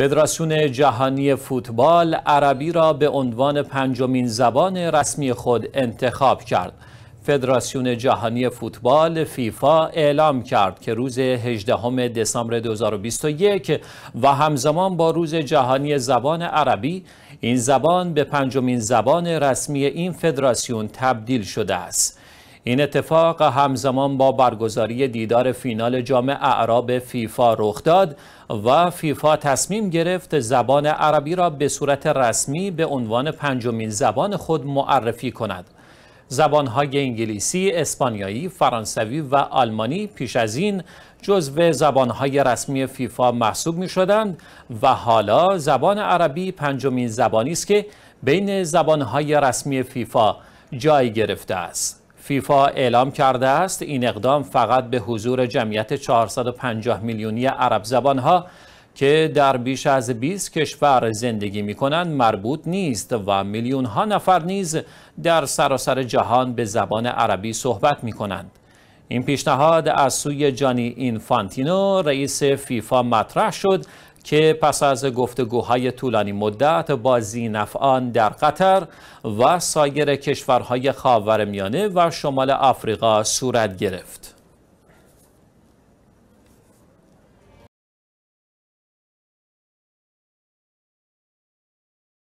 فدراسیون جهانی فوتبال عربی را به عنوان پنجمین زبان رسمی خود انتخاب کرد. فدراسیون جهانی فوتبال فیفا اعلام کرد که روز 18 دسامبر 2021 و همزمان با روز جهانی زبان عربی این زبان به پنجمین زبان رسمی این فدراسیون تبدیل شده است. این اتفاق همزمان با برگزاری دیدار فینال جام اعراب فیفا رخ داد و فیفا تصمیم گرفت زبان عربی را به صورت رسمی به عنوان پنجمین زبان خود معرفی کند. زبانهای انگلیسی، اسپانیایی، فرانسوی و آلمانی پیش از این جزو زبانهای رسمی فیفا محسوب می شدند و حالا زبان عربی پنجمین زبانی است که بین زبانهای رسمی فیفا جای گرفته است. فیفا اعلام کرده است این اقدام فقط به حضور جمعیت 450 میلیونی عرب زبان ها که در بیش از 20 کشور زندگی می کنند مربوط نیست و میلیون ها نفر نیز در سراسر جهان به زبان عربی صحبت می کنند. این پیشنهاد از سوی جانی اینفانتینو رئیس فیفا مطرح شد که پس از گفتگوهای طولانی مدت با زینفعان در قطر و سایر کشورهای خاورمیانه و شمال آفریقا صورت گرفت.